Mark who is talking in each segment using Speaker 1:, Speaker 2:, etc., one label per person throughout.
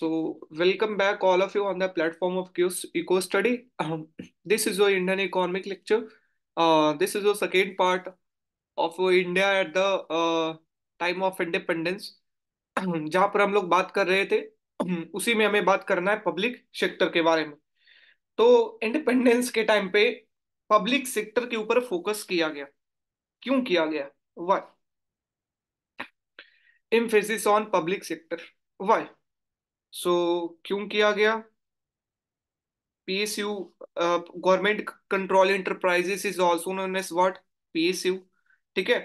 Speaker 1: So, welcome back all of you on the platform of qs Eco Study. Um, this is your Indian economic lecture. Uh, this is your second part of India at the uh, time of independence. जहाँ पर हम लोग बात कर रहे थे उसी में हमें बात करना है public sector के बारे में तो independence के time पे public sector के ऊपर focus किया गया क्यों किया गया why emphasis on public sector. Why? So so, क्यों किया गया PSU government control control is is known known as PSU ठीक है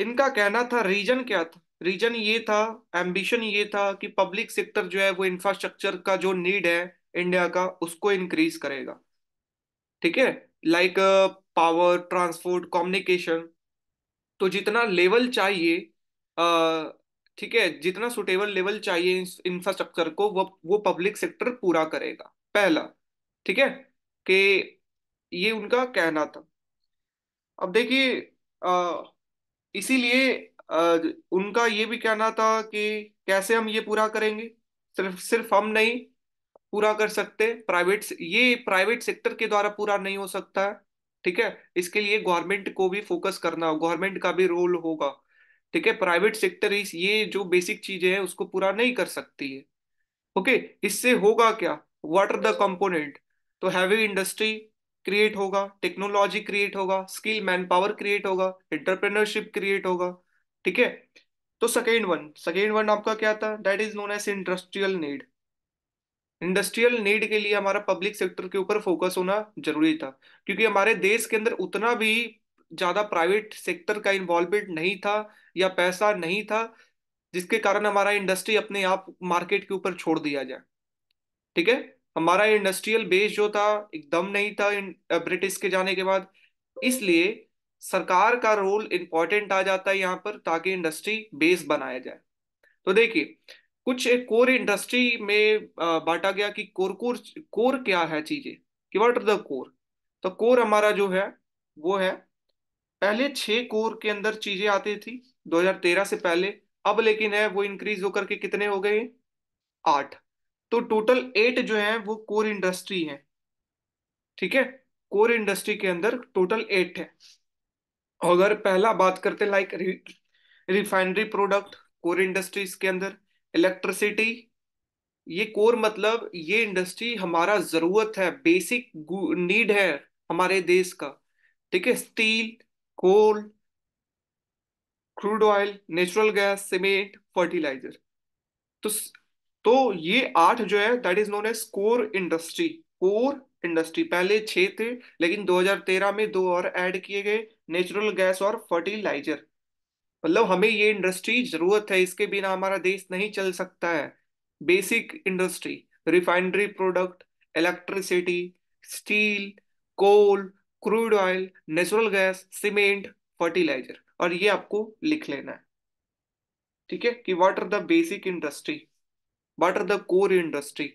Speaker 1: इनका कहना था रीजन क्या था रीजन ये था एम्बिशन ये था कि पब्लिक सेक्टर जो है वो इंफ्रास्ट्रक्चर का जो नीड है इंडिया का उसको इंक्रीज करेगा ठीक है लाइक पावर ट्रांसपोर्ट कम्युनिकेशन तो जितना लेवल चाहिए ठीक है जितना सुटेबल लेवल चाहिए इंफ्रास्ट्रक्चर को वो वो पब्लिक सेक्टर पूरा करेगा पहला ठीक है कि ये उनका कहना था अब देखिए इसीलिए उनका ये भी कहना था कि कैसे हम ये पूरा करेंगे सिर्फ सिर्फ हम नहीं पूरा कर सकते प्राइवेट ये प्राइवेट सेक्टर के द्वारा पूरा नहीं हो सकता है ठीक है इसके लिए गवर्नमेंट को भी फोकस करना गवर्नमेंट का भी रोल होगा ठीक है प्राइवेट सेक्टर इस ये जो बेसिक चीजें है उसको पूरा नहीं कर सकती है ओके इससे होगा क्या व्हाट आर द कंपोनेंट तो हैवी इंडस्ट्री क्रिएट होगा टेक्नोलॉजी क्रिएट होगा स्किल मैन पावर क्रिएट होगा इंटरप्रेनरशिप क्रिएट होगा ठीक है तो सेकेंड वन सेकेंड वन आपका क्या था that is known as industrial need industrial need के लिए हमारा पब्लिक सेक्टर के ऊपर फोकस होना जरूरी था क्योंकि हमारे देश के अंदर उतना भी ज्यादा प्राइवेट सेक्टर का इन्वॉल्वमेंट नहीं था या पैसा नहीं था जिसके कारण हमारा इंडस्ट्री अपने आप मार्केट के ऊपर छोड़ दिया जाए ठीक है हमारा इंडस्ट्रियल बेस जो था एकदम नहीं था ब्रिटिश के जाने के बाद इसलिए सरकार का रोल इंपॉर्टेंट आ जाता है यहाँ पर ताकि इंडस्ट्री बेस बनाया जाए तो देखिए कुछ एक कोर इंडस्ट्री में बांटा गया कि कोर कोर कोर क्या है चीजें कि वॉट आर द कोर तो कोर हमारा जो है वो है पहले छह कोर के अंदर चीजें आती थी 2013 से पहले अब लेकिन है वो इंक्रीज होकर के कितने हो गए आठ तो टोटल एट जो है वो कोर इंडस्ट्री है ठीक है कोर इंडस्ट्री के अंदर टोटल एट है अगर पहला बात करते like refinery product core industries के अंदर इलेक्ट्रिसिटी ये कोर मतलब ये इंडस्ट्री हमारा जरूरत है बेसिक नीड है हमारे देश का ठीक है steel coal crude oil natural gas cement fertiliser तो तो ये आठ जो है that is known as core industry core industry पहले छह थे लेकिन 2013 में दो और ऐड किए गए नेचुरल गैस और फर्टिलाइजर मतलब हमें ये इंडस्ट्री जरूरत है इसके बिना हमारा देश नहीं चल सकता है basic industry refinery product electricity steel coal crude oil natural gas cement fertiliser और ये आपको लिख लेना है ठीक है कि what are the basic industry what are the core industry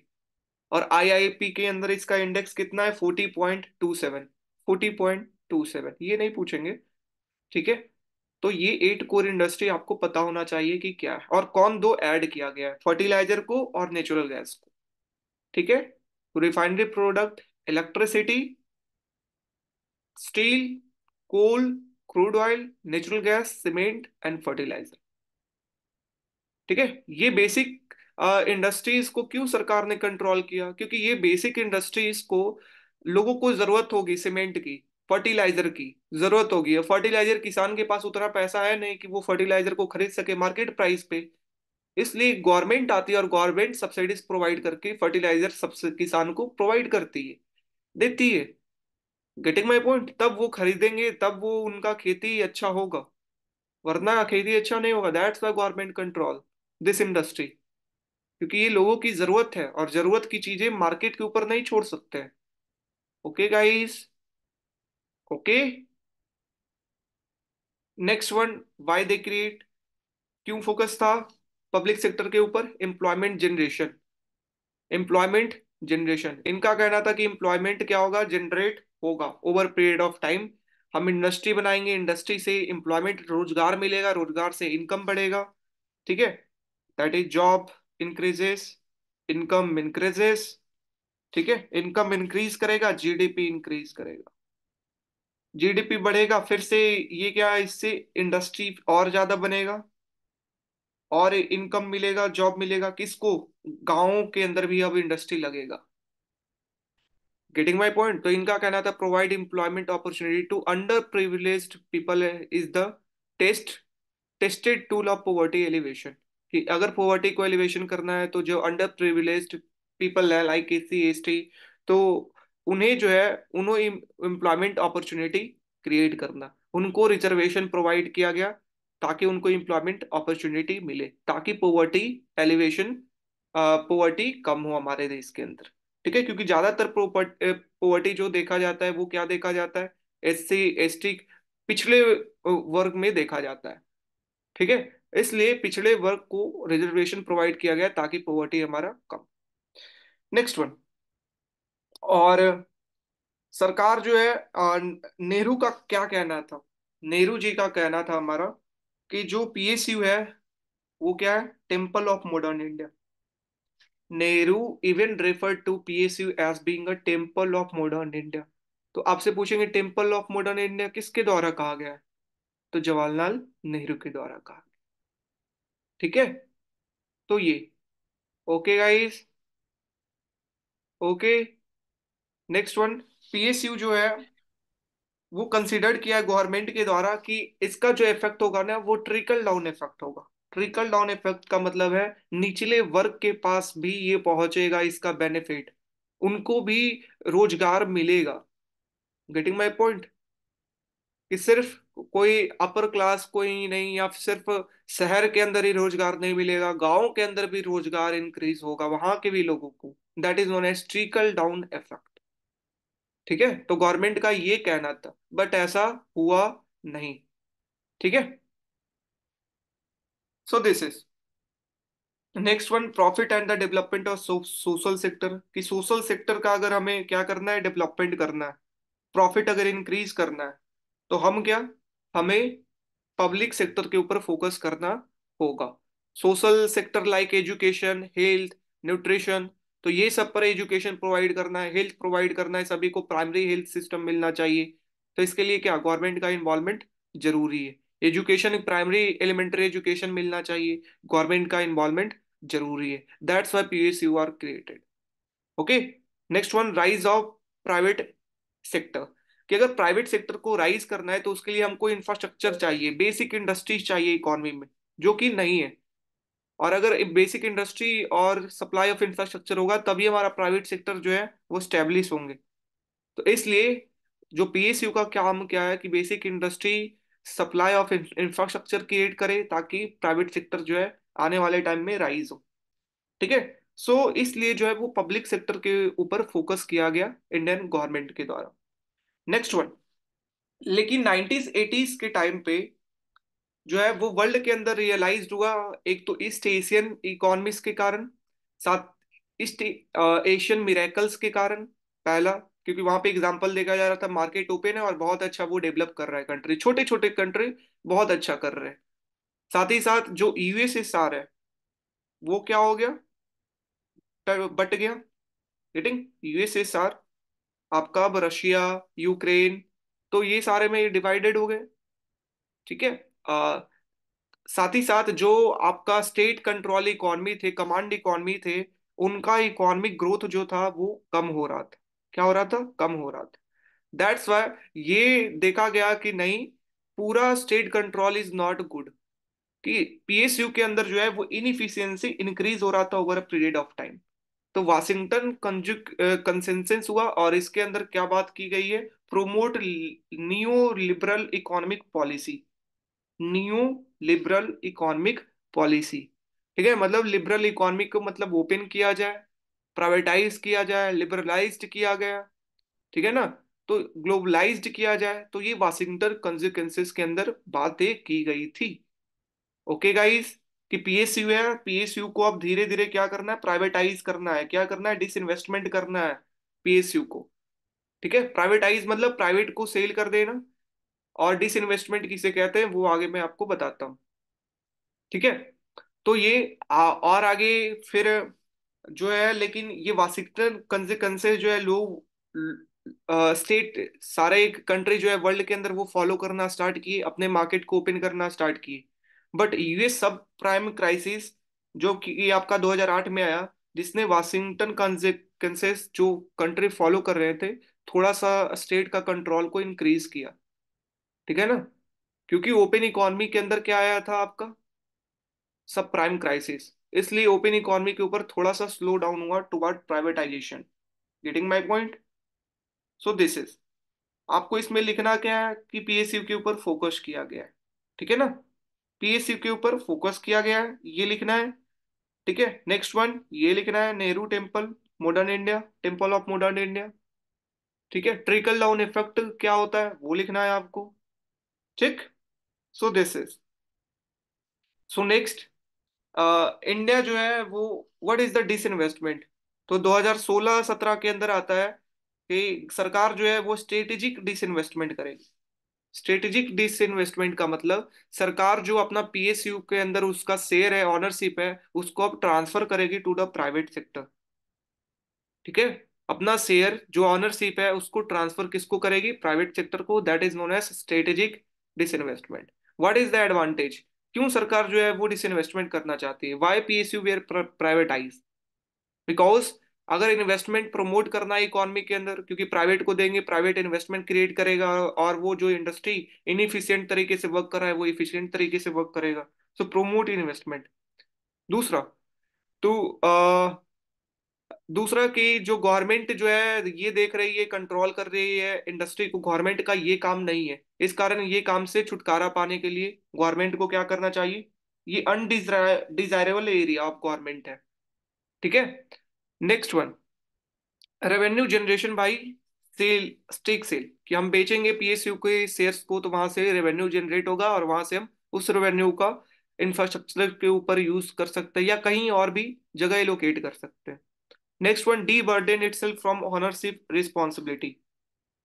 Speaker 1: और आईआईपी के अंदर इसका इंडेक्स कितना है forty point two seven forty point two seven ये नहीं पूछेंगे ठीक है तो ये एट कोर इंडस्ट्री आपको पता होना चाहिए कि क्या है और कौन दो ऐड किया गया है फर्टिलाइजर को और नेचुरल गैस को ठीक है refinery product electricity steel coal crude oil natural gas cement and fertiliser ठीक है ये बेसिक इंडस्ट्रीज uh, को क्यों सरकार ने कंट्रोल किया क्योंकि ये बेसिक इंडस्ट्रीज को लोगों को जरूरत होगी सीमेंट की फर्टिलाइजर की जरूरत होगी फर्टिलाइजर किसान के पास उतना पैसा है नहीं कि वो फर्टिलाइजर को खरीद सके मार्केट प्राइस पे इसलिए गवर्नमेंट आती है और गवर्नमेंट सब्सिडीज प्रोवाइड करके फर्टिलाइजर किसान को प्रोवाइड करती है देती है गेटिंग माई पॉइंट तब वो खरीदेंगे तब वो उनका खेती अच्छा होगा वरना खेती अच्छा नहीं होगा that's the government control this industry क्योंकि ये लोगों की जरूरत है और जरूरत की चीजें मार्केट के ऊपर नहीं छोड़ सकते हैं okay guys okay next one why they create क्यों फोकस था पब्लिक सेक्टर के ऊपर एम्प्लॉयमेंट जनरेशन एम्प्लॉयमेंट जनरेशन इनका कहना था कि एम्प्लॉयमेंट क्या होगा जनरेट होगा ओवर पीरियड ऑफ टाइम हम इंडस्ट्री बनाएंगे इंडस्ट्री से इंप्लॉयमेंट रोजगार मिलेगा रोजगार से इनकम बढ़ेगा ठीक है that is job increases income increases ठीक है इनकम इंक्रीज करेगा जीडीपी इंक्रीज करेगा जीडीपी बढ़ेगा फिर से ये क्या है इससे इंडस्ट्री और ज्यादा बनेगा और इनकम मिलेगा जॉब मिलेगा किसको गांवों के अंदर भी अब इंडस्ट्री लगेगा गेटिंग माई पॉइंट तो इनका कहना था provide employment opportunity to under privilege people is the test tested tool of poverty elevation कि अगर पोवर्टी को एलिवेशन करना है तो जो अंडर प्रिविलेज पीपल है like S C S T तो उन्हें जो है उन्होंने एम्प्लॉयमेंट अपॉर्चुनिटी क्रिएट करना उनको रिजर्वेशन प्रोवाइड किया गया ताकि उनको इम्प्लॉयमेंट अपॉर्चुनिटी मिले ताकि पोवर्टी एलिवेशन पोवर्टी कम हो हमारे देश के अंदर ठीक है क्योंकि ज्यादातर पोवर्टी जो देखा जाता है वो क्या देखा जाता है एस सी एस टी पिछले वर्ग में देखा जाता है ठीक है इसलिए पिछले वर्ग को रिजर्वेशन प्रोवाइड किया गया ताकि पोवर्टी हमारा कम नेक्स्ट वन और सरकार जो है नेहरू का क्या कहना था नेहरू जी का कहना था हमारा कि जो पीएसयू है वो क्या है temple of modern India Nehru even refer to PSU as being temple of modern India तो आपसे पूछेंगे टेम्पल ऑफ मॉडर्न इंडिया किसके द्वारा कहा गया है तो जवाहरलाल नेहरू के द्वारा कहा गया ठीक है तो ये okay guys okay next one PSU जो है वो कंसिडर किया गवर्नमेंट के द्वारा कि इसका जो इफेक्ट होगा ना वो ट्रिकल डाउन इफेक्ट होगा ट्रिकल डाउन इफेक्ट का मतलब है निचले वर्ग के पास भी ये पहुंचेगा इसका बेनिफिट उनको भी रोजगार मिलेगा गेटिंग माई पॉइंट कि सिर्फ कोई अपर क्लास कोई नहीं या सिर्फ शहर के अंदर ही रोजगार नहीं मिलेगा गांव के अंदर भी रोजगार इंक्रीज होगा वहां के भी लोगों को that is known as trickle down effect ठीक है तो गवर्नमेंट का ये कहना था बट ऐसा हुआ नहीं ठीक है so this is next one profit and the development of social sector कि सोशल सेक्टर का अगर हमें क्या करना है डेवलपमेंट करना है प्रॉफिट अगर इंक्रीज करना है तो हम क्या हमें पब्लिक सेक्टर के ऊपर फोकस करना होगा social sector like education health nutrition तो ये सब पर एजुकेशन प्रोवाइड करना है हेल्थ प्रोवाइड करना है सभी को प्राइमरी हेल्थ सिस्टम मिलना चाहिए तो इसके लिए क्या गवर्नमेंट का इन्वॉल्वमेंट जरूरी है एजुकेशन प्राइमरी एलिमेंट्री एजुकेशन मिलना चाहिए गवर्नमेंट का इन्वॉल्वमेंट जरूरी है that's why P S U are created okay next one rise of private sector कि अगर प्राइवेट सेक्टर को राइज करना है तो उसके लिए हमको इंफ्रास्ट्रक्चर चाहिए बेसिक इंडस्ट्रीज चाहिए इकोनॉमी में जो कि नहीं है और अगर बेसिक इंडस्ट्री और सप्लाई ऑफ इंफ्रास्ट्रक्चर होगा तभी हमारा प्राइवेट सेक्टर जो है वो स्टेब्लिश होंगे तो इसलिए जो पीएसयू का काम क्या है कि basic industry supply of infrastructure create करे ताकि प्राइवेट सेक्टर जो है आने वाले टाइम में राइज हो ठीक है सो so, इसलिए जो है वो पब्लिक सेक्टर के ऊपर फोकस किया गया इंडियन गवर्नमेंट के द्वारा नेक्स्ट वन लेकिन नाइनटीज एटीज के टाइम पे जो है वो वर्ल्ड के अंदर रियलाइज हुआ एक तो ईस्ट एशियन इकोनॉमीज के कारण साथ ईस्ट एशियन मिरेकल्स के कारण पहला क्योंकि वहां पे एग्जाम्पल देखा जा रहा था मार्केट ओपन है और बहुत अच्छा वो डेवलप कर रहा है कंट्री छोटे छोटे कंट्री बहुत अच्छा कर रहे हैं साथ ही साथ जो यूएस सार है वो क्या हो गया बट गया गेटिंग सार आपका अब रशिया यूक्रेन तो ये सारे में डिवाइडेड हो गए ठीक है साथ ही साथ जो आपका स्टेट कंट्रोल इकोनॉमी थे कमांड इकोनॉमी थे उनका इकोनॉमिक ग्रोथ जो था वो कम हो रहा था क्या हो रहा था कम हो रहा था दैट्स वाई ये देखा गया कि नहीं पूरा state control is not good कि पीएसयू के अंदर जो है वो इनफिशियंसी इंक्रीज हो रहा था ओवर तो अ पीरियड ऑफ टाइम तो वाशिंगटन कंसेंसेंस हुआ और इसके अंदर क्या बात की गई है promote new liberal economic policy new liberal economic policy ठीक है मतलब लिबरल इकोनॉमिक को मतलब ओपन किया जाए प्राइवेटाइज किया जाए लिबरलाइज किया गया ठीक है ना तो ग्लोबलाइज्ड किया जाए तो ये वाशिंगटन कंसिक्वेंसिस के अंदर बातें की गई थी ओके गाइस कि पीएसयू है पीएसयू को अब धीरे धीरे क्या करना है प्राइवेटाइज करना है क्या करना है डिसइन्वेस्टमेंट करना है पीएसयू को ठीक है प्राइवेटाइज मतलब प्राइवेट को सेल कर देना और डिसइन्वेस्टमेंट किसे कहते हैं वो आगे मैं आपको बताता हूँ ठीक है तो ये आ, और आगे फिर जो है लेकिन ये वाशिंगटन कन जो है लोग स्टेट सारे एक कंट्री जो है वर्ल्ड के अंदर वो फॉलो करना स्टार्ट किए अपने मार्केट को ओपन करना स्टार्ट किए बट ये सब प्राइम क्राइसिस जो कि आपका 2008 में आया जिसने वाशिंगटन कंसेस जो कंट्री फॉलो कर रहे थे थोड़ा सा स्टेट का कंट्रोल को इंक्रीज किया ठीक है ना क्योंकि ओपन इकोनॉमी के अंदर क्या आया था आपका सब प्राइम क्राइसिस इसलिए ओपन इकोनॉमी के ऊपर थोड़ा सा स्लो डाउन हुआ toward privatisation getting my point so this is आपको इसमें लिखना क्या है कि पीएसयू के ऊपर फोकस किया गया है ठीक है ना पीएसयू के ऊपर फोकस किया गया है ये लिखना है ठीक है नेक्स्ट वन ये लिखना है Nehru temple modern India temple of modern India ठीक है ट्रिकल डाउन इफेक्ट क्या होता है वो लिखना है आपको ठीक so this is so next India जो है वो what is the disinvestment तो 2016-17 के अंदर आता है कि सरकार जो है वो स्ट्रेटेजिक डिस इन्वेस्टमेंट करेगी स्ट्रेटेजिक डिस इन्वेस्टमेंट का मतलब सरकार जो अपना पीएसयू के अंदर उसका शेयर है ऑनरशिप है उसको अब ट्रांसफर करेगी टू द प्राइवेट सेक्टर ठीक है अपना शेयर जो ऑनरशिप है उसको ट्रांसफर किसको करेगी प्राइवेट सेक्टर को that is known as strategic disinvestment what is the advantage क्यों सरकार जो है वो डिसइन्वेस्टमेंट करना चाहती है why P S U were privatise because अगर इन्वेस्टमेंट प्रमोट करना है इकोनॉमी के अंदर क्योंकि प्राइवेट को देंगे प्राइवेट इन्वेस्टमेंट क्रिएट करेगा और वो जो इंडस्ट्री इनफिशियंट तरीके से वर्क कर रहा है वो इफिशियंट तरीके से वर्क करेगा सो प्रोमोट इन्वेस्टमेंट दूसरा तो दूसरा कि जो गवर्नमेंट जो है ये देख रही है कंट्रोल कर रही है इंडस्ट्री को गवर्नमेंट का ये काम नहीं है इस कारण ये काम से छुटकारा पाने के लिए गवर्नमेंट को क्या करना चाहिए ये अनडिजायरेबल एरिया ऑफ गवर्नमेंट है ठीक है next one revenue generation by sale stake sale कि हम बेचेंगे पीएसयू के शेयर्स को तो वहां से रेवेन्यू जनरेट होगा और वहां से हम उस रेवेन्यू का इंफ्रास्ट्रक्चर के ऊपर यूज कर सकते हैं या कहीं और भी जगह लोकेट कर सकते हैं next one deburden it from ownership responsibility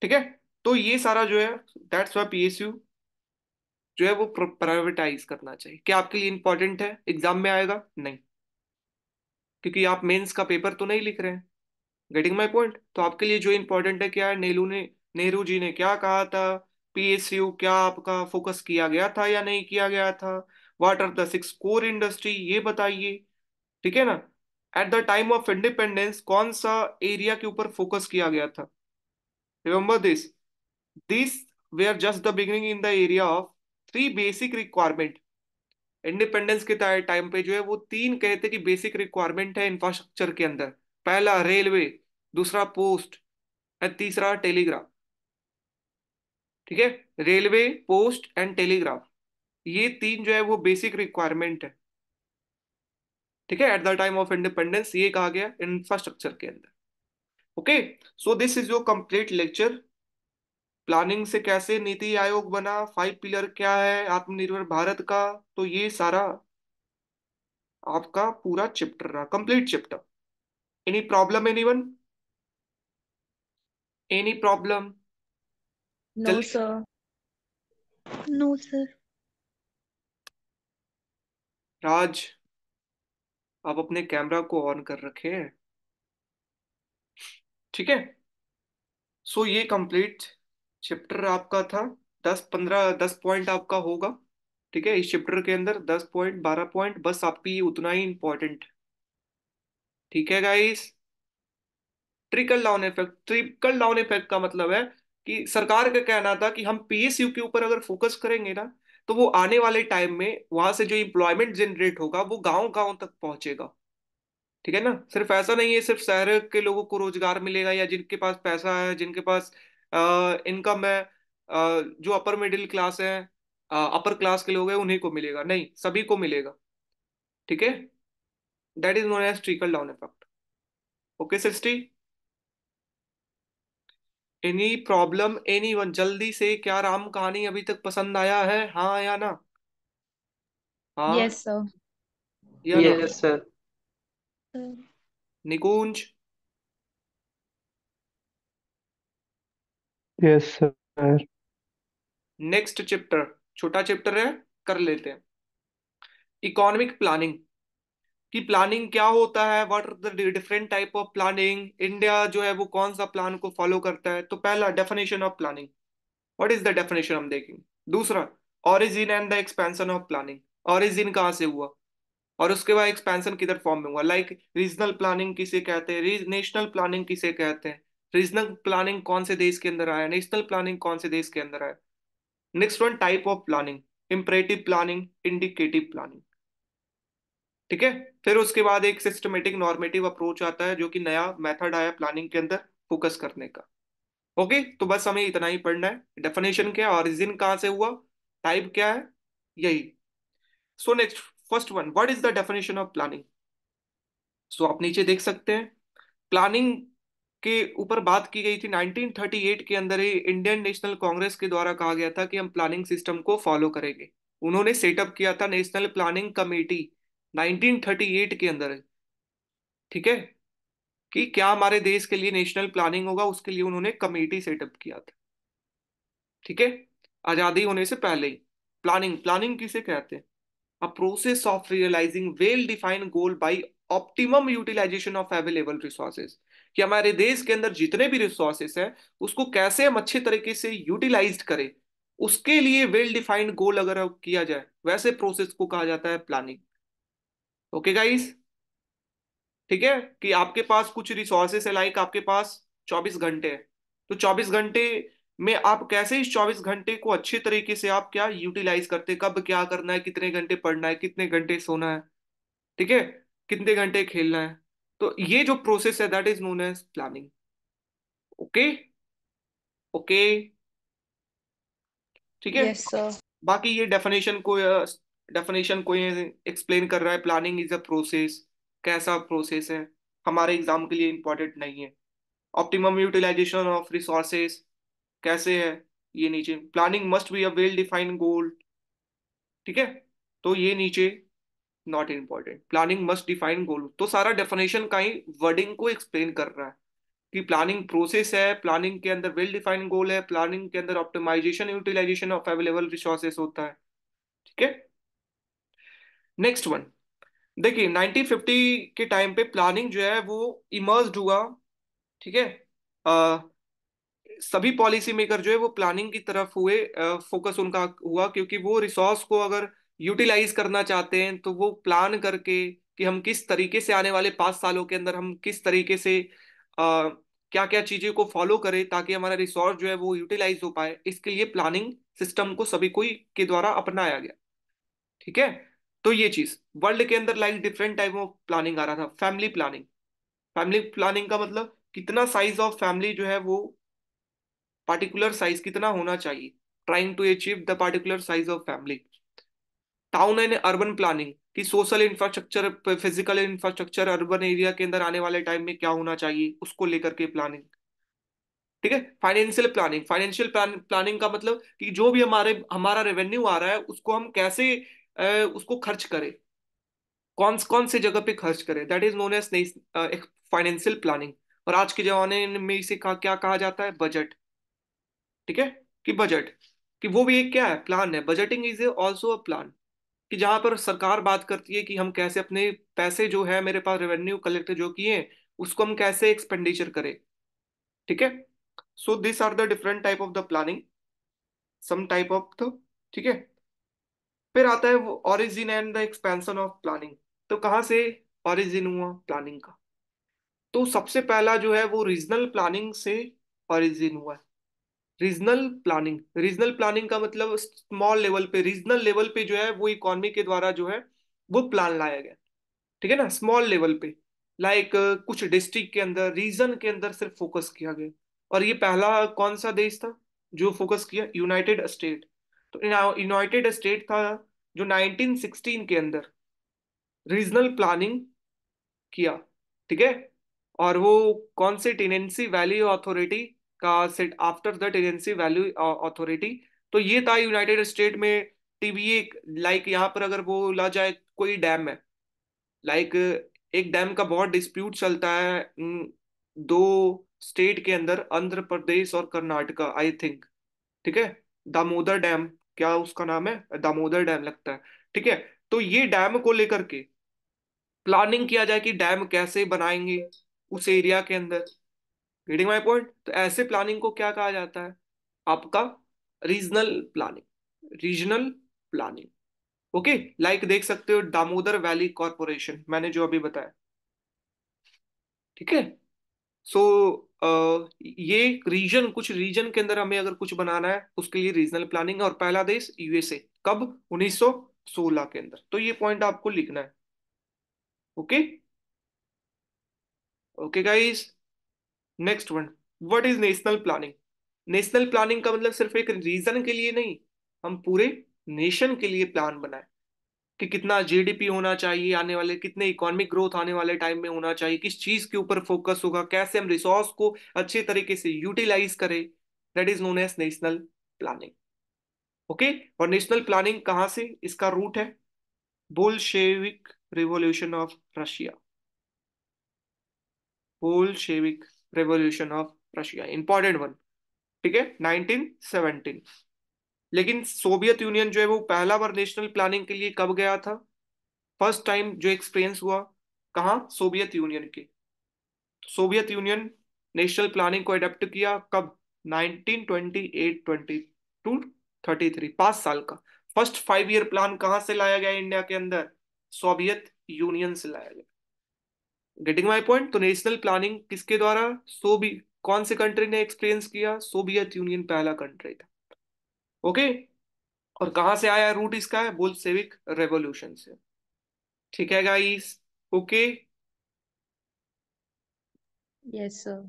Speaker 1: ठीक है तो ये सारा जो है दैट्स वाई पी जो है वो प्रायोरिटाइज करना चाहिए क्या आपके लिए इंपॉर्टेंट है एग्जाम में आएगा नहीं क्योंकि आप मेंस का पेपर तो नहीं लिख रहे हैं गेटिंग माय पॉइंट तो आपके लिए जो इंपॉर्टेंट है क्या है नेहरू ने नेहरू जी ने क्या कहा था पीएसयू क्या आपका फोकस किया गया था या नहीं किया गया था what are the six core industry ये बताइए ठीक है ना at the time of independence कौन सा एरिया के ऊपर फोकस किया गया था remember this this they are just the beginning in the area of three basic requirement independence के टाइम पे जो है वो तीन कहते कि बेसिक रिक्वायरमेंट है इंफ्रास्ट्रक्चर के अंदर पहला रेलवे दूसरा पोस्ट एंड तीसरा टेलीग्राफ ठीक है रेलवे पोस्ट एंड टेलीग्राफ ये तीन जो है वो बेसिक रिक्वायरमेंट है ठीक है at the time of independence ये कहा गया इंफ्रास्ट्रक्चर के अंदर okay so this is your complete lecture planning से कैसे नीति आयोग बना फाइव पिलर क्या है आत्मनिर्भर भारत का तो ये सारा आपका पूरा चैप्टर रहा complete chapter any problem any one any problem no sir Raj आप अपने कैमरा को ऑन कर रखे हैं ठीक है सो so, ये कंप्लीट चैप्टर आपका था दस पंद्रह दस पॉइंट आपका होगा ठीक है इस चैप्टर के अंदर दस पॉइंट बारह पॉइंट बस आपकी उतना ही इंपॉर्टेंट ठीक है guys trickle down effect trickle down effect का मतलब है कि सरकार का कहना था कि हम पीएसयू के ऊपर अगर फोकस करेंगे ना तो वो आने वाले टाइम में वहां से जो इम्प्लॉयमेंट जनरेट होगा वो गांव गांव तक पहुंचेगा ठीक है ना सिर्फ ऐसा नहीं है सिर्फ शहर के लोगों को रोजगार मिलेगा या जिनके पास पैसा है जिनके पास इनकम है जो अपर मिडिल क्लास है अपर क्लास के लोग हैं उन्हीं को मिलेगा नहीं सभी को मिलेगा ठीक है that is known as trickle down effect okay सिस्टी एनी प्रॉब्लम एनी वन जल्दी से क्या राम कहानी अभी तक पसंद आया है हाँ या ना हाँ यस सर
Speaker 2: या yes sir
Speaker 1: Nikunj yes sir next chapter छोटा चैप्टर है कर लेते हैं इकोनॉमिक प्लानिंग कि प्लानिंग क्या होता है what are the different type of planning India जो है वो कौन सा प्लान को फॉलो करता है तो पहला definition of planning what is the definition हम देखेंगे दूसरा origin and the expansion of planning origin कहाँ से हुआ और उसके बाद एक्सपेंशन किधर फॉर्म में हुआ लाइक रीजनल प्लानिंग किसे कहते हैं नेशनल प्लानिंग किसे कहते हैं रीजनल प्लानिंग कौन से देश के अंदर आया नेशनल प्लानिंग कौन से देश के अंदर आया next one type of planning imperative planning indicative planning ठीक है फिर उसके बाद एक सिस्टमेटिक नॉर्मेटिव अप्रोच आता है जो कि नया मेथड आया प्लानिंग के अंदर फोकस करने का ओके तो बस हमें इतना ही पढ़ना है डेफिनेशन क्या है ऑरिजिन कहाँ से हुआ टाइप क्या है यही so next first one what is the definition of planning so आप नीचे देख सकते हैं प्लानिंग के ऊपर बात की गई थी 1938 के अंदर ही इंडियन नेशनल कांग्रेस के द्वारा कहा गया था कि हम प्लानिंग सिस्टम को फॉलो करेंगे उन्होंने सेटअप किया था नेशनल प्लानिंग कमेटी 1938 के अंदर ठीक है कि क्या हमारे देश के लिए नेशनल प्लानिंग होगा उसके लिए उन्होंने कमेटी सेटअप किया था ठीक है आजादी होने से पहले ही प्लानिंग प्लानिंग किसे कहते हैं a process of realising well defined goal by optimum utilisation of available resources कि हमारे देश के अंदर जितने भी रिसोर्सेस हैं उसको कैसे हम अच्छे तरीके से यूटिलाइज करें उसके लिए वेल डिफाइंड गोल अगर किया जाए वैसे प्रोसेस को कहा जाता है प्लानिंग ओके गाइस ठीक है कि आपके पास कुछ रिसोर्सेस है लाइक आपके पास 24 घंटे है तो 24 घंटे में आप कैसे इस 24 घंटे को अच्छे तरीके से आप क्या यूटिलाइज करते कब क्या करना है कितने घंटे पढ़ना है कितने घंटे सोना है ठीक है कितने घंटे खेलना है तो ये जो प्रोसेस है that is known as planning okay okay ठीक है बाकी ये डेफिनेशन को डेफिनेशन कोई एक्सप्लेन कर रहा है प्लानिंग इज अ प्रोसेस कैसा प्रोसेस है हमारे एग्जाम के लिए इम्पोर्टेंट नहीं है ऑप्टिमम यूटिलाइजेशन ऑफ रिसोर्सेस कैसे है ये नीचे planning must be a well defined goal ठीक है तो ये नीचे not important planning must define goal तो सारा डेफिनेशन का ही वर्डिंग को एक्सप्लेन कर रहा है कि प्लानिंग प्रोसेस है प्लानिंग के अंदर वेल डिफाइंड गोल है प्लानिंग के अंदर optimisation utilisation of available resources होता है ठीक है नेक्स्ट वन देखिए 1950 के टाइम पे प्लानिंग जो है वो इमर्ज हुआ ठीक है सभी पॉलिसी मेकर जो है वो प्लानिंग की तरफ हुए फोकस उनका हुआ क्योंकि वो रिसोर्स को अगर यूटिलाइज करना चाहते हैं तो वो प्लान करके कि हम किस तरीके से आने वाले पांच सालों के अंदर हम किस तरीके से आ, क्या क्या चीज़ों को फॉलो करें ताकि हमारा रिसोर्स जो है वो यूटिलाइज हो पाए इसके लिए प्लानिंग सिस्टम को सभी कोई के द्वारा अपनाया गया ठीक है तो ये चीज वर्ल्ड के अंदर like different type of planning आ रहा था फैमिली प्लानिंग फैमिली प्लानिंग का मतलब कितना साइज ऑफ फैमिली जो है वो पार्टिकुलर साइज कितना होना चाहिए trying to achieve the particular size of family town and urban planning कि social infrastructure physical infrastructure urban area के अंदर आने वाले टाइम में क्या होना चाहिए उसको लेकर के प्लानिंग ठीक है फाइनेंशियल प्लानिंग फाइनेंशियल प्लानिंग का मतलब कि जो भी हमारे हमारा रेवेन्यू आ रहा है उसको हम कैसे उसको खर्च करे कौन कौन से जगह पे खर्च करे दैट इज नोन एज एक फाइनेंशियल प्लानिंग और आज के जमाने में इसे कहा क्या कहा जाता है बजट ठीक है कि बजट कि वो भी एक क्या है प्लान है budgeting is also a plan कि जहां पर सरकार बात करती है कि हम कैसे अपने पैसे जो है मेरे पास रेवेन्यू कलेक्ट जो किए उसको हम कैसे एक्सपेंडिचर करें ठीक है so this are the different type of the planning some type of the ठीक है फिर आता है वो origin and the expansion of planning तो कहाँ से ऑरिजिन हुआ प्लानिंग का तो सबसे पहला जो है वो रीजनल प्लानिंग से ऑरिजिन हुआ है रीजनल प्लानिंग रीजनल प्लानिंग का मतलब स्मॉल लेवल पे रीजनल लेवल पे जो है वो इकोनॉमी के द्वारा जो है वो प्लान लाया गया ठीक है ना स्मॉल लेवल पे लाइक like, कुछ डिस्ट्रिक्ट के अंदर रीजन के अंदर सिर्फ फोकस किया गया और ये पहला कौन सा देश था जो फोकस किया यूनाइटेड स्टेट तो यूनाइटेड स्टेट था जो 1916 के अंदर रीजनल प्लानिंग किया ठीक है और वो कौन से टेनेंसी वैली अथॉरिटी का set after the Tennessee Valley Authority तो ये था यूनाइटेड स्टेट में टीबीए लाइक यहाँ पर अगर वो ला जाए कोई डैम है लाइक एक डैम का बहुत डिस्प्यूट चलता है दो स्टेट के अंदर आंध्र प्रदेश और कर्नाटका आई थिंक ठीक है दामोदर डैम क्या उसका नाम है दामोदर डैम लगता है ठीक है तो ये डैम को लेकर के प्लानिंग किया जाए कि डैम कैसे बनाएंगे उस एरिया के अंदर रीडिंग माई पॉइंट तो ऐसे प्लानिंग को क्या कहा जाता है आपका regional planning regional planning okay like देख सकते हो दामोदर वैली कॉरपोरेशन मैंने जो अभी बताया ठीक है सो so, ये रीजन कुछ रीजन के अंदर हमें अगर कुछ बनाना है उसके लिए रीजनल प्लानिंग है और पहला देश यूएसए कब 1916 के अंदर तो ये पॉइंट आपको लिखना है okay okay guys next one what is national planning national planning का मतलब सिर्फ एक रीजन के लिए नहीं हम पूरे नेशन के लिए प्लान बनाए कि कितना जीडीपी होना चाहिए आने वाले कितने इकोनॉमिक ग्रोथ आने वाले टाइम में होना चाहिए किस चीज के ऊपर फोकस होगा कैसे हम रिसोर्स को अच्छे तरीके से यूटिलाइज करें that is known as national planning okay और नेशनल प्लानिंग कहाँ से इसका रूट है Bolshevik revolution of Russia Bolshevik revolution of Russia important one ठीक है नाइनटीन सेवनटीन लेकिन सोवियत यूनियन जो है वो पहला बार नेशनल प्लानिंग के लिए कब गया था फर्स्ट टाइम जो एक्सपीरियंस हुआ कहा सोवियत यूनियन के सोवियत यूनियन नेशनल प्लानिंग को अडेप्ट किया कब 1928 थर्टी 33 पांच साल का फर्स्ट फाइव ईयर प्लान कहाँ से लाया गया इंडिया के अंदर सोवियत यूनियन से लाया गया गेटिंग माय पॉइंट तो नेशनल प्लानिंग किसके द्वारा सोवी कौन से कंट्री ने एक्सपीरियंस किया सोवियत यूनियन पहला कंट्री था ओके और कहा से आया रूट इसका है बोल सेविक रेवोल्यूशन से ठीक है guys okay yes sir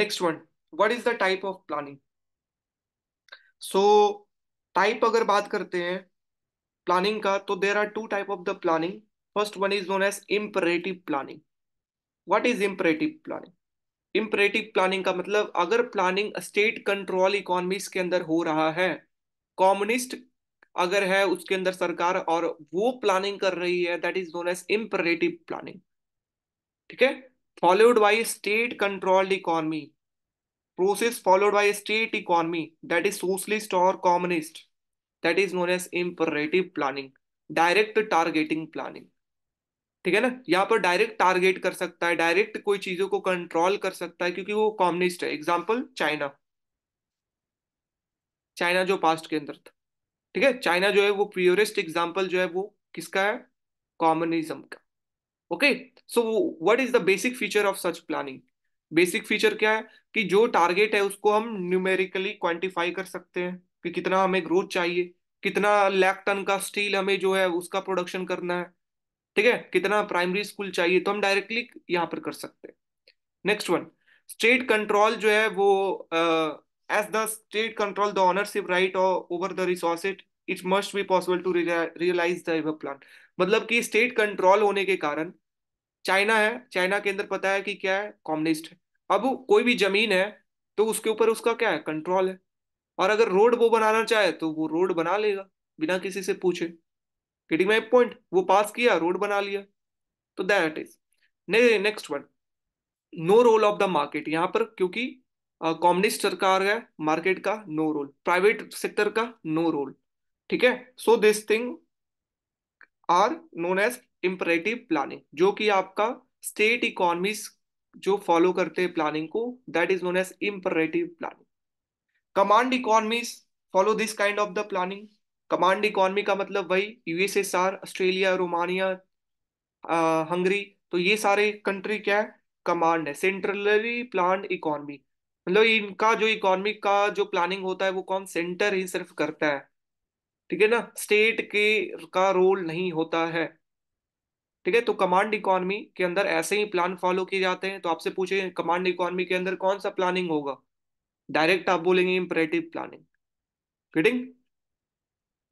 Speaker 1: next one what is the type of planning so type अगर बात करते हैं प्लानिंग का तो there are two type of the planning first one is known as imperative planning what is imperative planning imperative planning का मतलब अगर planning state control economies के अंदर हो रहा है कॉम्युनिस्ट अगर है उसके अंदर सरकार और वो प्लानिंग कर रही है that is known as imperative planning ठीक है followed by state controlled economy process followed by state economy that is socialist और communist that is known as imperative planning direct targeting planning ठीक है ना यहाँ पर डायरेक्ट टारगेट कर सकता है डायरेक्ट कोई चीजों को कंट्रोल कर सकता है क्योंकि वो कॉम्युनिस्ट है एग्जाम्पल चाइना चाइना जो पास्ट के अंदर था ठीक है चाइना जो है वो प्योरेस्ट एग्जाम्पल जो है वो किसका है कॉम्युनिज्म का okay so what is the basic feature of such planning basic feature क्या है कि जो टारगेट है उसको हम न्यूमेरिकली क्वांटिफाई कर सकते हैं कि कितना हमें ग्रोथ चाहिए कितना लैक टन का स्टील हमें जो है उसका प्रोडक्शन करना है ठीक है कितना प्राइमरी स्कूल चाहिए तो हम डायरेक्टली यहाँ पर कर सकते हैं नेक्स्ट वन स्टेट कंट्रोल जो है वो as the state control the ownership right over the resource it must be possible to realise the river plan मतलब कि स्टेट कंट्रोल होने के कारण चाइना है चाइना के अंदर पता है कि क्या है कॉम्युनिस्ट है अब कोई भी जमीन है तो उसके ऊपर उसका क्या है कंट्रोल है और अगर रोड वो बनाना चाहे तो वो रोड बना लेगा बिना किसी से पूछे गेटिंग माई पॉइंट वो पास किया रोड बना लिया तो that is next one no role of the market यहाँ पर क्योंकि uh, सरकार है मार्केट का नो रोल प्राइवेट सेक्टर का नो रोल ठीक है so this thing are known as imperative planning जो कि आपका स्टेट इकोनॉमीज जो फॉलो करते हैं प्लानिंग को that is known as imperative planning command economies follow this kind of the planning command economy का मतलब वही यूएसएसआर ऑस्ट्रेलिया रोमानिया हंगरी तो ये सारे कंट्री क्या है कमांड है सेंट्रली प्लान इकोनॉमी मतलब इनका जो इकोनॉमी का जो प्लानिंग होता है वो कौन सेंटर ही सिर्फ करता है ठीक है ना स्टेट के का रोल नहीं होता है ठीक है तो कमांड इकोनॉमी के अंदर ऐसे ही प्लान फॉलो किए जाते हैं तो आपसे पूछे कमांड इकोनॉमी के अंदर कौन सा प्लानिंग होगा डायरेक्ट आप बोलेंगे इम्परेटिव प्लानिंग फिटिंग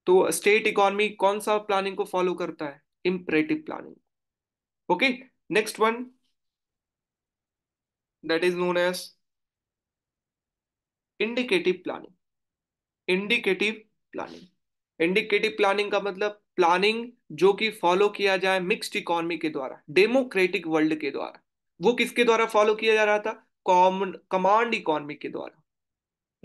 Speaker 1: तो स्टेट इकोनॉमी कौन सा प्लानिंग को फॉलो करता है imperative planning okay next one that is known as indicative planning indicative planning indicative planning का मतलब प्लानिंग जो कि फॉलो किया जाए मिक्स्ड इकोनॉमी के द्वारा डेमोक्रेटिक वर्ल्ड के द्वारा वो किसके द्वारा फॉलो किया जा रहा था कॉमन कमांड इकोनॉमी के द्वारा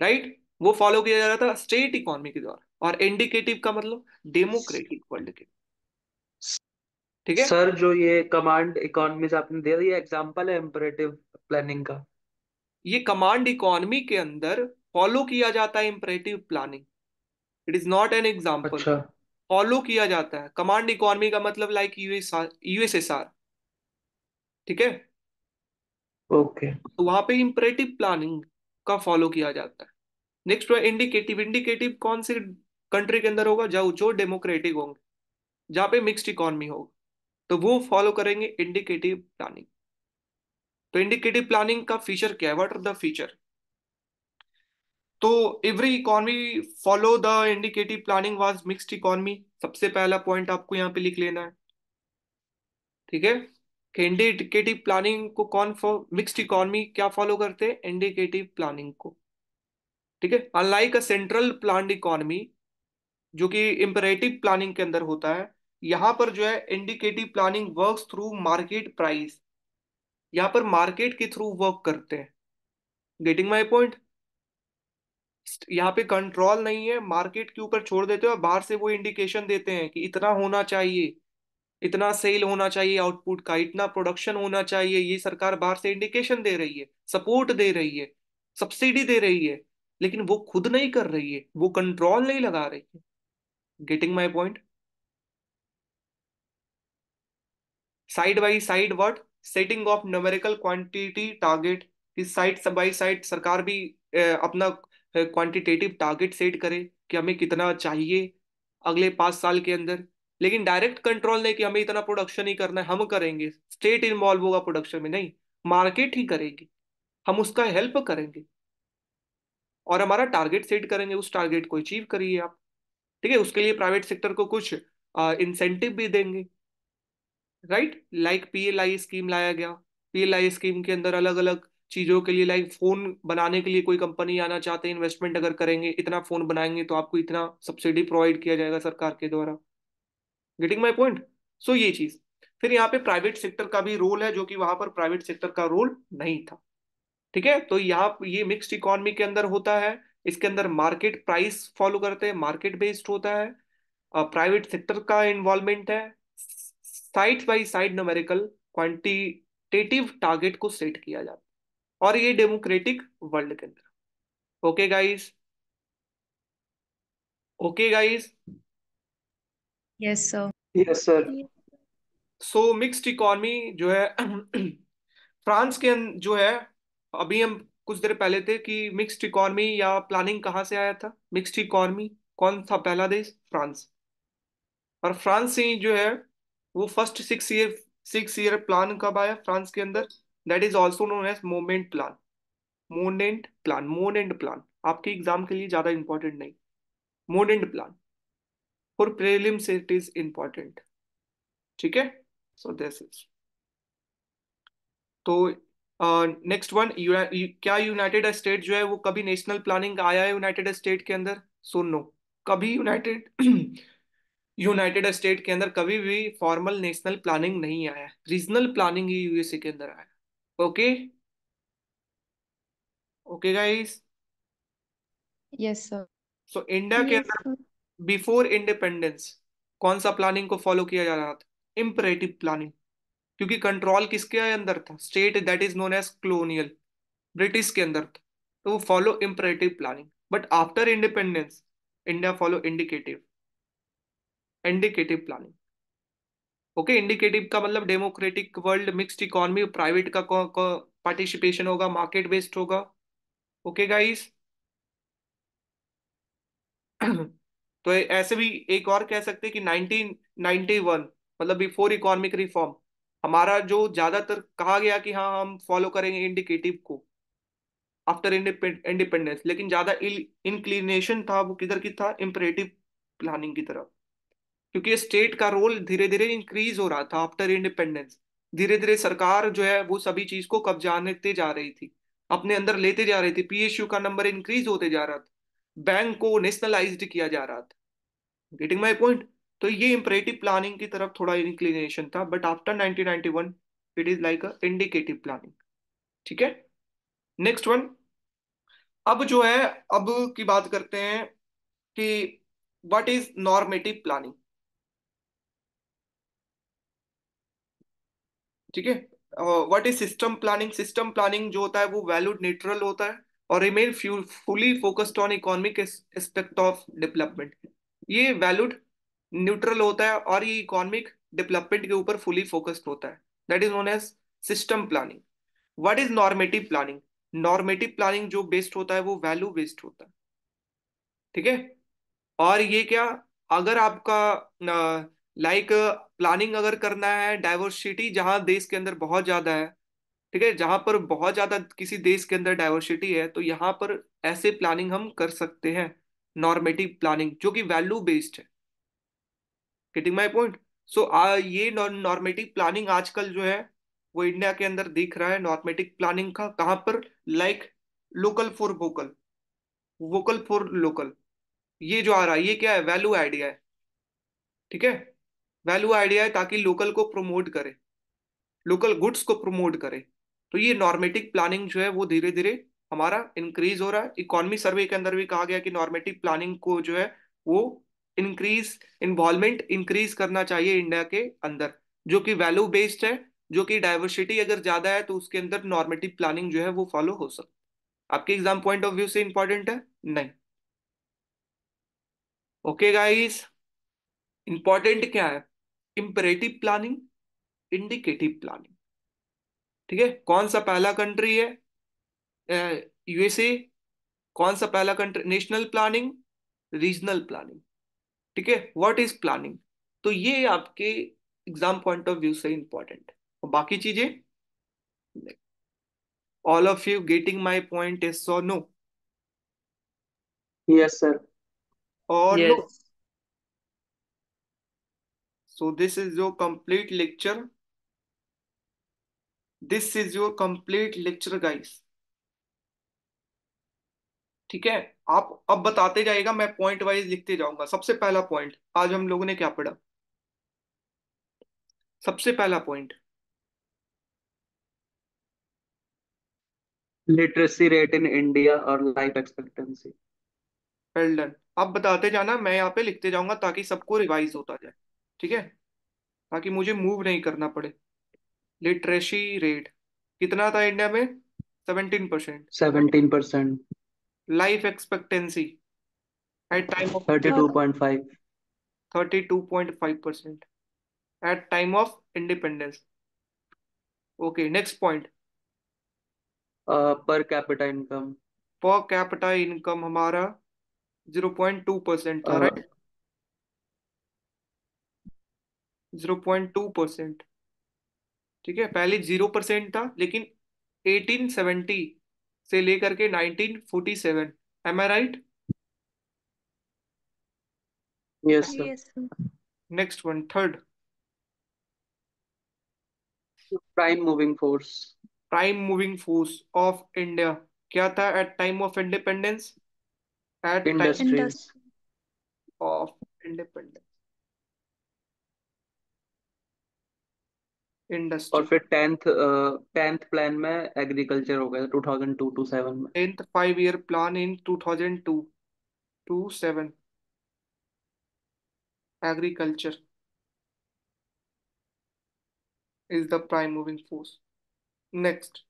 Speaker 1: राइट right? वो फॉलो किया जा रहा था स्टेट इकोनॉमी के द्वारा और इंडिकेटिव का मतलब डेमोक्रेटिक वर्ल्ड के ठीक है सर
Speaker 2: जो ये कमांड इकोनॉमी आपने दे रही है एग्जाम्पल है इम्परेटिव प्लानिंग
Speaker 1: का ये कमांड इकोनॉमी के अंदर फॉलो किया जाता है imperative planning it is not an example follow किया जाता है कमांड इकोनॉमी का मतलब लाइक यूएसएसआर ठीक है ओके तो वहां पे इम्परेटिव प्लानिंग का फॉलो किया जाता है नेक्स्ट इंडिकेटिव इंडिकेटिव कौन से कंट्री के अंदर होगा जहाँ जो डेमोक्रेटिक होंगे जहाँ पे मिक्स्ड इकोनॉमी होगा तो वो फॉलो करेंगे इंडिकेटिव प्लानिंग तो इंडिकेटिव प्लानिंग का फीचर क्या है वट आर द फीचर तो every economy follow the indicative planning was mixed economy सबसे पहला पॉइंट आपको यहाँ पे लिख लेना है ठीक है कि इंडिकेटिव प्लानिंग को कौन मिक्स्ड इकोनॉमी क्या फॉलो करते हैं इंडिकेटिव प्लानिंग को ठीक है unlike a central plan economy जो कि इम्परेटिव प्लानिंग के अंदर होता है यहाँ पर जो है indicative planning work through market price यहाँ पर मार्केट के थ्रू वर्क करते हैं गेटिंग माई पॉइंट यहाँ पे कंट्रोल नहीं है मार्केट के ऊपर छोड़ देते हो और बाहर से वो इंडिकेशन देते हैं कि इतना होना चाहिए इतना सेल होना चाहिए आउटपुट का इतना प्रोडक्शन होना चाहिए ये सरकार बाहर से इंडिकेशन दे रही है सपोर्ट दे रही है सब्सिडी दे रही है लेकिन वो खुद नहीं कर रही है वो कंट्रोल नहीं लगा रही है getting my point side by side what setting of numerical quantity target इस साइड बाई साइड सरकार भी अपना क्वांटिटेटिव टारगेट सेट करे कि हमें कितना चाहिए अगले पांच साल के अंदर लेकिन डायरेक्ट कंट्रोल नहीं कि हमें इतना प्रोडक्शन ही करना है हम करेंगे स्टेट इन्वॉल्व होगा प्रोडक्शन में नहीं मार्केट ही करेगी हम उसका हेल्प करेंगे और हमारा टारगेट सेट करेंगे उस टारगेट को अचीव करिए आप ठीक है उसके लिए प्राइवेट सेक्टर को कुछ इंसेंटिव भी देंगे राइट लाइक पीएलआई स्कीम लाया गया पीएलआई स्कीम के अंदर अलग अलग चीज़ों के लिए लाइक फ़ोन बनाने के लिए कोई कंपनी आना चाहते हैं इन्वेस्टमेंट अगर करेंगे इतना फ़ोन बनाएंगे तो आपको इतना सब्सिडी प्रोवाइड किया जाएगा सरकार के द्वारा गेटिंग माई पॉइंट सो ये चीज़ फिर यहाँ पे प्राइवेट सेक्टर का भी रोल है जो कि वहां पर प्राइवेट सेक्टर का रोल नहीं था ठीक है तो यहाँ ये मिक्स्ड इकोनॉमी के अंदर होता है इसके अंदर मार्केट प्राइस फॉलो करते हैं मार्केट बेस्ड होता है प्राइवेट सेक्टर का इन्वॉल्वमेंट है side by side numerical quantitative target को सेट किया जाता है और ये डेमोक्रेटिक वर्ल्ड के अंदर okay guys okay guys
Speaker 2: yes sir yes sir
Speaker 1: so mixed economy जो है फ्रांस के अं-, जो है अभी हम कुछ देर पहले थे कि मिक्स्ड इकोनॉमी या प्लानिंग कहाँ से आया था मिक्स्ड इकोनॉमी कौन था पहला देश फ्रांस और फ्रांस से जो है वो first six year six year plan कब आया फ्रांस के अंदर that is also known as moment plan moment plan moment plan आपके एग्जाम के लिए ज़्यादा इंपॉर्टेंट नहीं moment plan for prelims it is important ठीक है सो दिस इज तो नेक्स्ट वन क्या यूनाइटेड स्टेट जो है वो कभी नेशनल प्लानिंग आया है यूनाइटेड स्टेट के अंदर सो नो कभी यूनाइटेड यूनाइटेड स्टेट के अंदर कभी भी फॉर्मल नेशनल प्लानिंग नहीं आया रीजनल प्लानिंग ही यूएसए के अंदर आया okay okay guys yes sir so India के अंदर बिफोर इंडिपेंडेंस कौन सा प्लानिंग को फॉलो किया जा रहा था इम्परेटिव प्लानिंग क्योंकि कंट्रोल किसके अंदर था state that is known as colonial British के अंदर था तो वो follow imperative planning but after independence India follow indicative indicative planning okay indicative का मतलब democratic world mixed economy private का पार्टिसिपेशन होगा मार्केट बेस्ड होगा ओके okay, गाइस तो ऐसे भी एक और कह सकते हैं कि 1991 मतलब बिफोर इकोनॉमिक रिफॉर्म हमारा जो ज्यादातर कहा गया कि हाँ हम फॉलो करेंगे इंडिकेटिव को आफ्टर इंडिपेंडेंस लेकिन ज्यादा इंक्लिनेशन था वो किधर की था इम्परेटिव प्लानिंग की तरफ क्योंकि स्टेट का रोल धीरे धीरे इंक्रीज हो रहा था आफ्टर इंडिपेंडेंस धीरे धीरे सरकार जो है वो सभी चीज को कब्जाते जा रही थी अपने अंदर लेते जा रही थी पीएसयू का नंबर इंक्रीज होते जा रहा था बैंक को नेशनलाइज किया जा रहा था गेटिंग माई पॉइंट तो ये इम्परेटिव प्लानिंग की तरफ थोड़ा इंक्लिनेशन था but after 1991 it is like a indicative planning ठीक है नेक्स्ट वन अब जो है अब की बात करते हैं कि व्हाट इज नॉर्मेटिव प्लानिंग ठीक है what is system planning system planning जो होता है वो वैल्यू न्यूट्रल होता है और remain fully focused on economic aspect of development ये वैल्यूड न्यूट्रल होता है और ये इकोनॉमिक डेवलपमेंट के ऊपर फुली फोकस्ड होता है that is known as system planning what is normative planning normative planning जो बेस्ड होता है वो वैल्यू बेस्ड होता है ठीक है और ये क्या अगर आपका लाइक प्लानिंग अगर करना है डाइवर्सिटी जहाँ देश के अंदर बहुत ज़्यादा है ठीक है जहां पर बहुत ज़्यादा किसी देश के अंदर डाइवर्सिटी है तो यहाँ पर ऐसे प्लानिंग हम कर सकते हैं नॉर्मेटिव प्लानिंग जो कि वैल्यू बेस्ड है गेटिंग माई पॉइंट सो ये नॉर्मेटिव प्लानिंग आजकल जो है वो इंडिया के अंदर दिख रहा है नॉर्मेटिव प्लानिंग का कहाँ पर like local for vocal vocal for local ये जो आ रहा है ये क्या है वैल्यू आइडिया है ठीक है वैल्यू आइडिया है ताकि लोकल को प्रमोट करे लोकल गुड्स को प्रमोट करे तो ये नॉर्मेटिव प्लानिंग जो है वो धीरे धीरे हमारा इंक्रीज हो रहा है इकोनॉमी सर्वे के अंदर भी कहा गया कि नॉर्मेटिव प्लानिंग को जो है वो इंक्रीज इन्वॉल्वमेंट इंक्रीज करना चाहिए इंडिया के अंदर जो कि वैल्यू बेस्ड है जो कि डाइवर्सिटी अगर ज्यादा है तो उसके अंदर नॉर्मेटिव प्लानिंग जो है वो फॉलो हो सकती आपके एग्जाम पॉइंट ऑफ व्यू से इंपॉर्टेंट है नहीं ओके गाइस इंपॉर्टेंट क्या है इंपरेटिव प्लानिंग इंडिकेटिव प्लानिंग ठीक है कौन सा पहला कंट्री है यूएसए कौन सा पहला country national planning regional planning ठीक है व्हाट इज प्लानिंग तो ये आपके एग्जाम पॉइंट ऑफ व्यू से इंपॉर्टेंट और बाकी चीजें all of you getting my point is so no yes sir और so this is your complete lecture this is your complete lecture guys ठीक है आप अब बताते जाएगा मैं पॉइंट वाइज लिखते जाऊंगा सबसे पहला पॉइंट आज हम लोगों ने क्या पढ़ा सबसे पहला point literacy rate in India और लाइफ एक्सपेक्टेंसी वेल डन आप बताते जाना मैं यहाँ पे लिखते जाऊंगा ताकि सबको रिवाइज होता जाए ठीक है ताकि मुझे मूव नहीं करना पड़े लिटरेसी रेट कितना था इंडिया में seventeen percent
Speaker 2: seventeen percent
Speaker 1: life expectancy at time of thirty thirty two two point five point five percent at time of independence okay next point per capita income per capita income हमारा zero point two percent था right zero point two percent ठीक है पहले zero percent था लेकिन eighteen seventy से लेकर के 1947 am I right next one third prime moving force prime moving force of India क्या था at time of independence at industries of independence
Speaker 2: industry और फिर टेंथ टेंथ प्लान में एग्रीकल्चर हो गया था two
Speaker 1: thousand two two seven में tenth five year plan in two thousand two two seven agriculture is the prime moving force next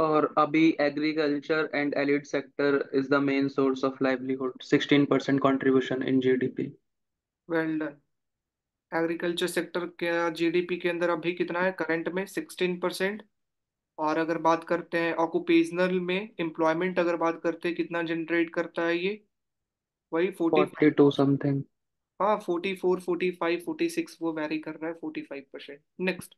Speaker 2: और अभी agriculture and allied sector is the main source of livelihood sixteen percent contribution in G D P
Speaker 1: well done agriculture sector के GDP के अंदर अभी कितना है current में sixteen percent और अगर बात करते हैं ऑक्यूपेशनल में एम्प्लॉयमेंट अगर बात करते हैं कितना जनरेट करता है ये वही फोर्टी फोर्टी
Speaker 2: टू समथिंग
Speaker 1: हाँ forty four forty five forty six वो वेरी कर रहा है forty five percent next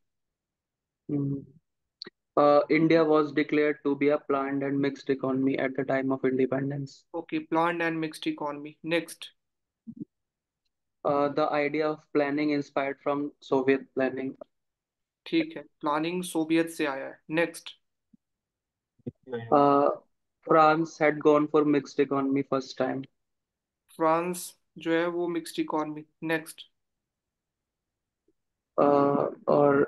Speaker 2: India was declare to be a plant and mixed economy at the time of independence
Speaker 1: okay plant and mixed economy next
Speaker 2: the idea of planning
Speaker 1: inspired from Soviet planning ठीक है planning Soviet से आया है next
Speaker 2: France had gone for mixed economy first time
Speaker 1: France जो है वो mixed economy next
Speaker 2: और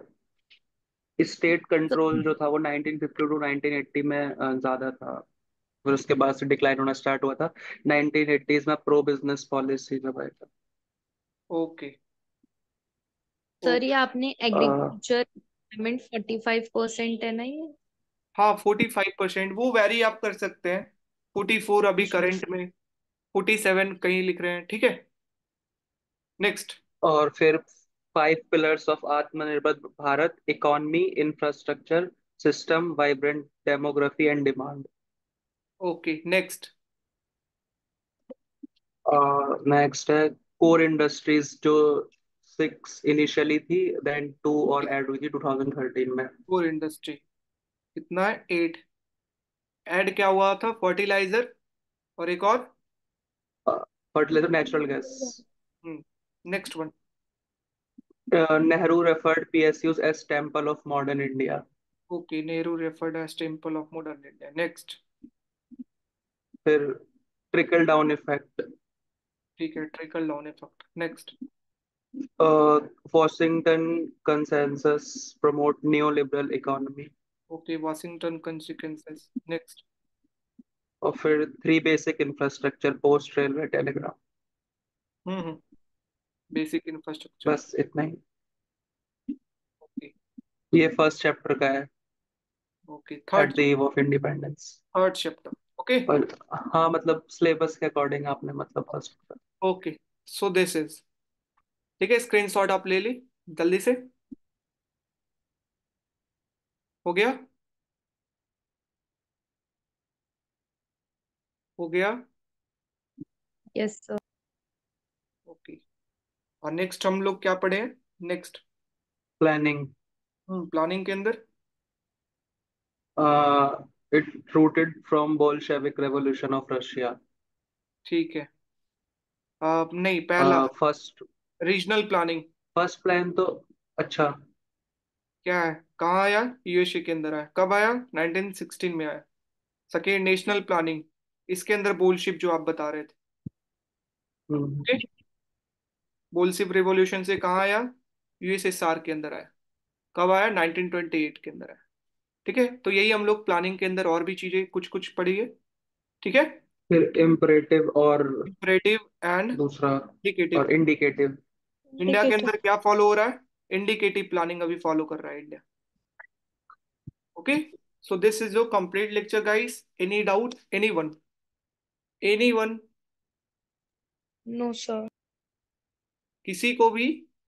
Speaker 2: state
Speaker 1: control जो था वो
Speaker 2: 1950 टू 1980 में uh, ज्यादा था फिर उसके बाद से डिक्लाइन होना स्टार्ट हुआ था 1980s में प्रो बिजनेस पॉलिसी जब आया था
Speaker 1: ओके सर
Speaker 2: ये आपने agriculture payment forty five percent है ना ये
Speaker 1: हाँ फोर्टी फाइव परसेंट वो वेरी आप कर सकते हैं फोर्टी फोर अभी करंट अच्छा, अच्छा। में फोर्टी सेवन कहीं लिख रहे हैं ठीक है नेक्स्ट
Speaker 2: और फिर five pillars of Atmanirbhar Bharat economy infrastructure system vibrant demography and demand okay next next है कोर इंडस्ट्रीज जो
Speaker 1: सिक्स इनिशियली थी देन टू और ऐड हुई थी 2013 में कोर इंडस्ट्री कितना है एट ऐड क्या हुआ था फर्टिलाइजर और एक और fertilizer natural gas next one
Speaker 2: Nehru referred PSUs as temple of modern India
Speaker 1: okay Nehru referred as temple of modern India next
Speaker 2: फिर ट्रिकल डाउन इफेक्ट
Speaker 1: ठीक है trickle down effect next
Speaker 2: Washington consensus promote neoliberal economy
Speaker 1: okay Washington consensus next
Speaker 2: और फिर three basic infrastructure post railway telegram
Speaker 1: hmm basic hmm. Infrastructure बस
Speaker 2: इतना ही okay. ये first chapter का है okay third day of independence
Speaker 1: third chapter okay हाँ मतलब सिलेबस के अकॉर्डिंग आपने मतलब first chapter okay so this is ठीक है स्क्रीनशॉट आप ले ली जल्दी से हो गया हो गया यस सर ओके और नेक्स्ट हम लोग क्या पढ़े हैं नेक्स्ट प्लानिंग प्लानिंग के अंदर
Speaker 2: it rooted from Bolshevik revolution of Russia
Speaker 1: ठीक है आ, नहीं पहला first regional planning first plan तो अच्छा क्या है कहाँ आया यूएसए के अंदर आया कब आया 1916 में आया सेकेंड नेशनल प्लानिंग इसके अंदर बोलशिप जो आप बता रहे थे okay? बोलशिप रिवॉल्यूशन से कहाँ आया यूएसएसआर के अंदर आया कब आया 1928 के अंदर आया ठीक है तो यही हम लोग प्लानिंग के अंदर और भी चीजें कुछ कुछ पढ़ी है ठीक है
Speaker 2: फिर इम्परेटिव और
Speaker 1: इम्परेटिव एंड दूसरा इंडिकेटिव और
Speaker 2: इंडिकेटिव
Speaker 1: इंडिया के अंदर क्या फॉलो हो रहा है इंडिकेटिव प्लानिंग अभी फॉलो कर रहा है India okay so this is your complete lecture guys any doubt any one any one no sir किसी को भी